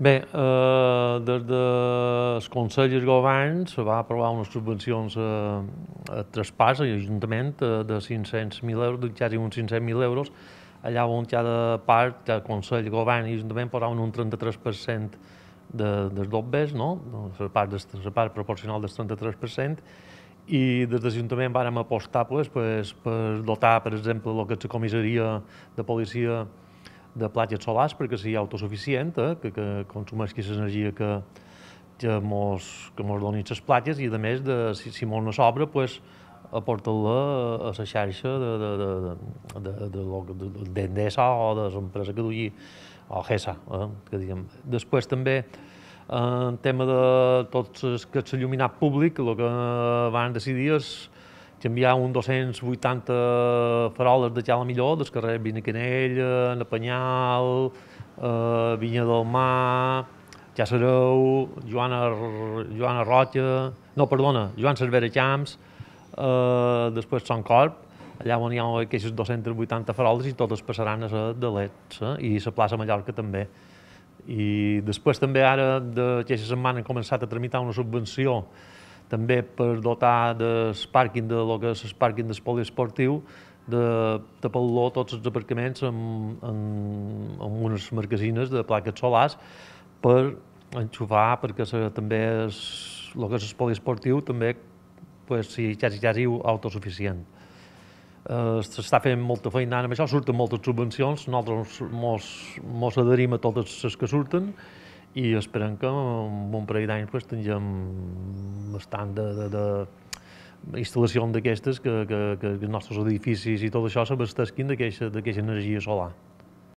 Bé, eh, des del Consell i Govern se va aprovar unes subvencions a, eh, a traspàs a l'Ajuntament eh, de 500.000 euros, quasi uns 500.000 euros, allà on cada part, el Consell, Govern i l'Ajuntament posaven un 33% de, dels dobbes, no? Doncs la part, la part proporcional del 33%, i des de l'Ajuntament vàrem apostar pues, pues, per dotar, per exemple, el que és la comissaria de policia de platges solars perquè sigui autosuficient, eh, que, que consumeix aquesta energia que, que mos, que mos donin les platges i, a més, de, si, si mos no s'obre, pues, aporta-la a la xarxa de, de, de, de, de, de, de, de o de l'empresa que dugui, o GESA, eh, que diguem. Després també eh, en tema de tots els que s'ha il·luminat públic, el que van decidir és canviar un 280 faroles de Jala Millor, del carrer Vinacanella, eh, Napanyal, eh, Vinya del Mar, ja sereu, Joana, Joana Roja, no, perdona, Joan Cervera Camps, eh, després Son Corp, allà on hi ha aquestes 280 faroles i totes passaran a ser de l'ETS eh, i la plaça Mallorca també. I després també ara d'aquesta setmana hem començat a tramitar una subvenció també per dotar del pàrquing de lo que és el pàrquing del poliesportiu, de tapar-lo tots els aparcaments amb, amb, amb unes marquesines de plaques solars per enxufar, perquè se, també és, el que és el poliesportiu també pues, si ja, ja diu autosuficient. Eh, S'està fent molta feina amb això, surten moltes subvencions, nosaltres mos, mos adherim a totes les que surten, i esperem que en un parell d'anys pues, tinguem bastant de, de, de instal·lacions d'aquestes que, que, que els nostres edificis i tot això s'abastesquin d'aquesta energia solar.